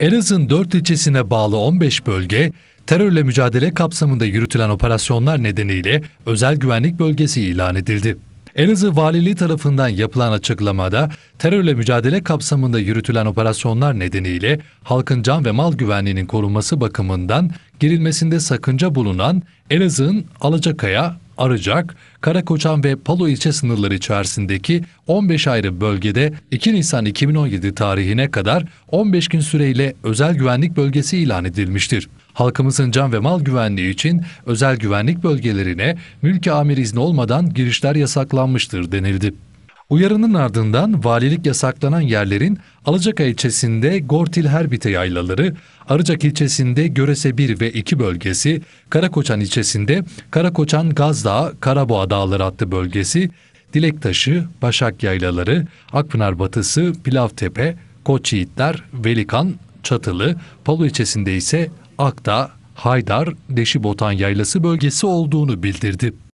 Elazığ'ın dört ilçesine bağlı 15 bölge, terörle mücadele kapsamında yürütülen operasyonlar nedeniyle özel güvenlik bölgesi ilan edildi. Elazığ Valiliği tarafından yapılan açıklamada terörle mücadele kapsamında yürütülen operasyonlar nedeniyle halkın can ve mal güvenliğinin korunması bakımından girilmesinde sakınca bulunan Elazığ'ın Alacakaya, Arıcak, Karakoçan ve Palo ilçe sınırları içerisindeki 15 ayrı bölgede 2 Nisan 2017 tarihine kadar 15 gün süreyle özel güvenlik bölgesi ilan edilmiştir. Halkımızın can ve mal güvenliği için özel güvenlik bölgelerine mülki amir izni olmadan girişler yasaklanmıştır denildi. Uyarının ardından valilik yasaklanan yerlerin Alıcaka ilçesinde Gortil Herbite yaylaları, Arıcak ilçesinde Görese 1 ve 2 bölgesi, Karakoçan ilçesinde Karakoçan Gazdağ, Karaboğa Dağları adlı bölgesi, Dilektaşı, Başak Yaylaları, Akpınar Batısı, Pilavtepe, Koç Yiğitler, Velikan, Çatılı, Palu ilçesinde ise Akda Haydar, Deşibotan Yaylası bölgesi olduğunu bildirdi.